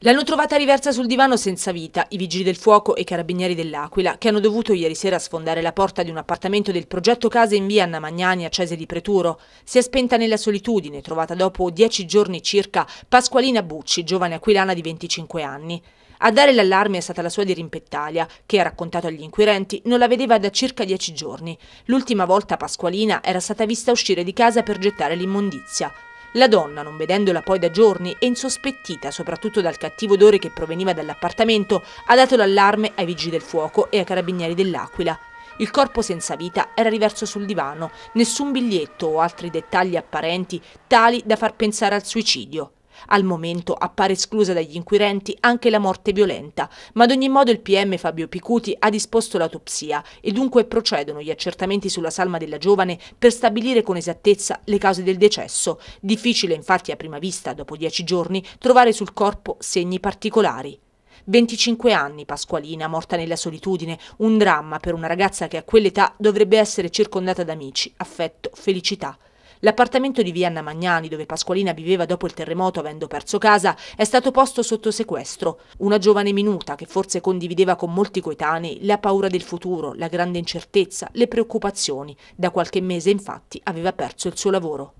L'hanno trovata riversa sul divano senza vita i vigili del fuoco e i carabinieri dell'Aquila che hanno dovuto ieri sera sfondare la porta di un appartamento del progetto Casa in via Anna Magnani a Cese di Preturo. Si è spenta nella solitudine, trovata dopo dieci giorni circa, Pasqualina Bucci, giovane aquilana di 25 anni. A dare l'allarme è stata la sua dirimpettalia, che ha raccontato agli inquirenti non la vedeva da circa dieci giorni. L'ultima volta Pasqualina era stata vista uscire di casa per gettare l'immondizia. La donna, non vedendola poi da giorni e insospettita soprattutto dal cattivo odore che proveniva dall'appartamento, ha dato l'allarme ai vigili del fuoco e ai carabinieri dell'Aquila. Il corpo senza vita era riverso sul divano, nessun biglietto o altri dettagli apparenti tali da far pensare al suicidio. Al momento appare esclusa dagli inquirenti anche la morte violenta, ma ad ogni modo il PM Fabio Picuti ha disposto l'autopsia e dunque procedono gli accertamenti sulla salma della giovane per stabilire con esattezza le cause del decesso. Difficile infatti a prima vista, dopo dieci giorni, trovare sul corpo segni particolari. 25 anni Pasqualina, morta nella solitudine, un dramma per una ragazza che a quell'età dovrebbe essere circondata da amici, affetto, felicità. L'appartamento di Via Magnani, dove Pasqualina viveva dopo il terremoto avendo perso casa, è stato posto sotto sequestro. Una giovane minuta, che forse condivideva con molti coetanei, la paura del futuro, la grande incertezza, le preoccupazioni. Da qualche mese, infatti, aveva perso il suo lavoro.